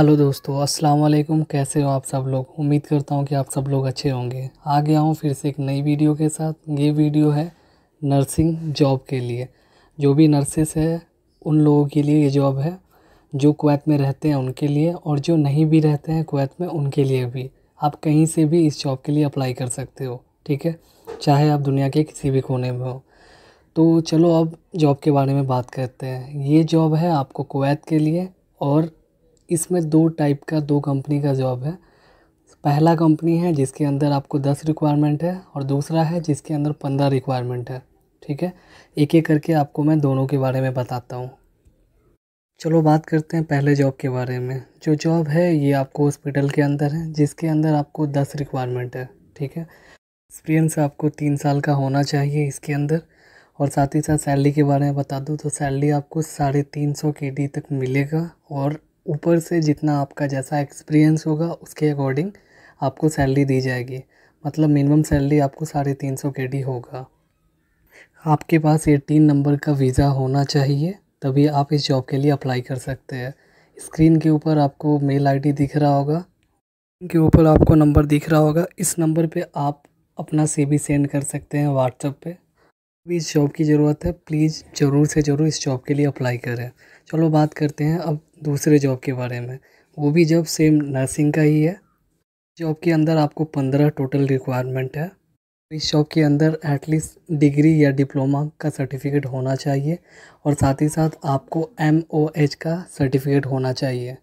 hello दोस्तों अस्सलाम वालेकुम कैसे हो आप सब लोग उम्मीद करता हूँ कि आप सब लोग अच्छे होंगे आ गया हूँ फिर से एक नई वीडियो के साथ ये वीडियो है नर्सिंग जॉब के लिए जो भी नर्सेस है उन लोगों के लिए ये जॉब है जो कुवैत में रहते हैं उनके लिए और जो नहीं भी रहते हैं कुवैत में उनके लिए भी आप कहीं से भी इस जॉब के लिए अप्लाई कर सकते हो ठीक है चाहे आप दुनिया के किसी भी कोने में हो तो चलो अब जॉब के बारे में बात करते हैं ये जॉब है आपको कुवैत के लिए और इसमें दो टाइप का दो कंपनी का जॉब है पहला कंपनी है जिसके अंदर आपको दस रिक्वायरमेंट है और दूसरा है जिसके अंदर पंद्रह रिक्वायरमेंट है ठीक है एक एक करके आपको मैं दोनों के बारे में बताता हूँ चलो बात करते हैं पहले जॉब के बारे में जो जॉब है ये आपको हॉस्पिटल के अंदर है जिसके अंदर आपको दस रिक्वायरमेंट है ठीक है एक्सपीरियंस आपको तीन साल का होना चाहिए इसके अंदर और साथ ही साथ सैलरी के बारे में बता दूँ तो सैलरी आपको साढ़े तीन सौ के डी तक मिलेगा और ऊपर से जितना आपका जैसा एक्सपीरियंस होगा उसके अकॉर्डिंग आपको सैलरी दी जाएगी मतलब मिनिमम सैलरी आपको साढ़े तीन सौ के डी होगा आपके पास एटीन नंबर का वीज़ा होना चाहिए तभी आप इस जॉब के लिए अप्लाई कर सकते हैं स्क्रीन के ऊपर आपको मेल आईडी दिख रहा होगा के ऊपर आपको नंबर दिख रहा होगा इस नंबर पे आप अपना सीवी सेंड कर सकते हैं व्हाट्सएप पे भी इस जॉब की ज़रूरत है प्लीज़ ज़रूर से ज़रूर इस जॉब के लिए अप्लाई करें चलो बात करते हैं अब दूसरे जॉब के बारे में वो भी जॉब सेम नर्सिंग का ही है जॉब के अंदर आपको पंद्रह टोटल रिक्वायरमेंट है तो इस जॉब के अंदर एटलीस्ट डिग्री या डिप्लोमा का सर्टिफिकेट होना चाहिए और साथ ही साथ आपको एम का सर्टिफिकेट होना चाहिए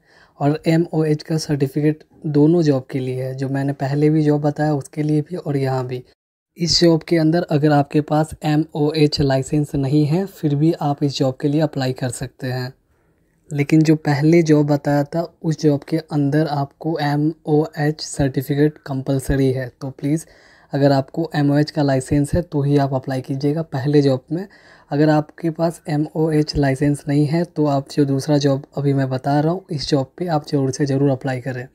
और एम का सर्टिफिकेट दोनों जॉब के लिए है जो मैंने पहले भी जॉब बताया उसके लिए भी और यहाँ भी इस जॉब के अंदर अगर आपके पास एम ओ एच लाइसेंस नहीं है फिर भी आप इस जॉब के लिए अप्लाई कर सकते हैं लेकिन जो पहले जॉब बताया था उस जॉब के अंदर आपको M O H certificate compulsory है तो प्लीज़ अगर आपको एम ओ एच का लाइसेंस है तो ही आप अप्लाई कीजिएगा पहले जॉब में अगर आपके पास एम ओ एच लाइसेंस नहीं है तो आप जो दूसरा जॉब अभी मैं बता रहा हूँ इस जॉब पे आप ज़रूर से ज़रूर अप्लाई करें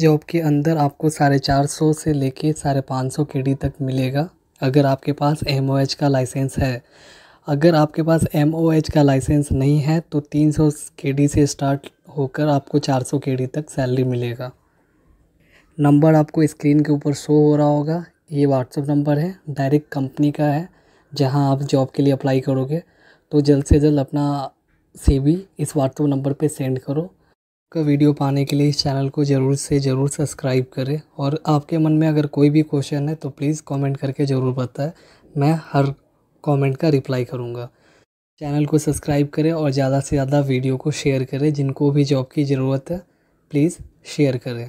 जॉब के अंदर आपको साढ़े चार सौ से लेके साढ़े पाँच सौ के डी तक मिलेगा अगर आपके पास एम ओ एच का लाइसेंस है अगर आपके पास एम ओ एच का लाइसेंस नहीं है तो तीन सौ के डी से स्टार्ट होकर आपको चार सौ के डी तक सैलरी मिलेगा नंबर आपको स्क्रीन के ऊपर शो हो रहा होगा ये व्हाट्सअप नंबर है डायरेक्ट कंपनी का है जहां आप जॉब के लिए अप्लाई करोगे तो जल्द से जल्द अपना सीवी इस व्हाट्सअप नंबर पे सेंड करो का वीडियो पाने के लिए इस चैनल को ज़रूर से ज़रूर सब्सक्राइब करें और आपके मन में अगर कोई भी क्वेश्चन है तो प्लीज़ कमेंट करके ज़रूर बताएं मैं हर कमेंट का रिप्लाई करूँगा चैनल को सब्सक्राइब करें और ज़्यादा से ज़्यादा वीडियो को शेयर करें जिनको भी जॉब की ज़रूरत है प्लीज़ शेयर करें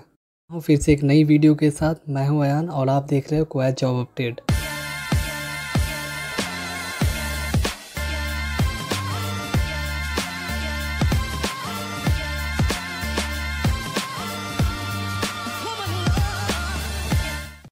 हूँ फिर से एक नई वीडियो के साथ मैं हूँ अन और आप देख रहे हो क्वैत जॉब अपडेट